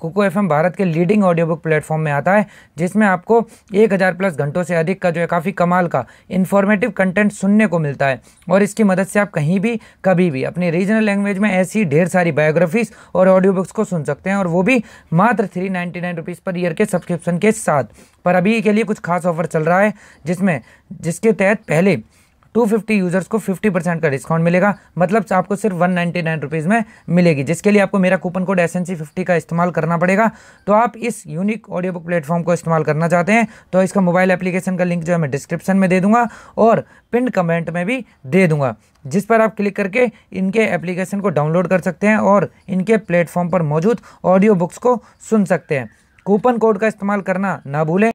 cocoa F Bharat के leading audio book platform में आता है जिसमें आपको एक हज़ार प्लस घंटों से अधिक का जो है काफ़ी कमाल का इन्फॉर्मेटिव कंटेंट सुनने को मिलता है और इसकी मदद से आप कहीं भी कभी भी अपनी रीजनल लैंग्वेज में ऐसी ढेर सारी बायोग्राफीज और ऑडियो बुक्स को सुन सकते हैं और वो भी मात्र three ninety nine rupees per year के सब्सक्रिप्शन के साथ पर अभी के लिए कुछ खास ऑफर चल रहा है जिसमें जिसके तहत पहले 250 यूज़र्स को 50 परसेंट का डिस्काउंट मिलेगा मतलब आपको सिर्फ वन नाइन्टी में मिलेगी जिसके लिए आपको मेरा कूपन कोड एस एन का इस्तेमाल करना पड़ेगा तो आप इस यूनिक ऑडियो बुक प्लेटफॉर्म को इस्तेमाल करना चाहते हैं तो इसका मोबाइल एप्लीकेशन का लिंक जो है मैं डिस्क्रिप्शन में दे दूंगा और पिन कमेंट में भी दे दूंगा जिस पर आप क्लिक करके इनके एप्लीकेशन को डाउनलोड कर सकते हैं और इनके प्लेटफॉर्म पर मौजूद ऑडियो बुक्स को सुन सकते हैं कूपन कोड का इस्तेमाल करना ना भूलें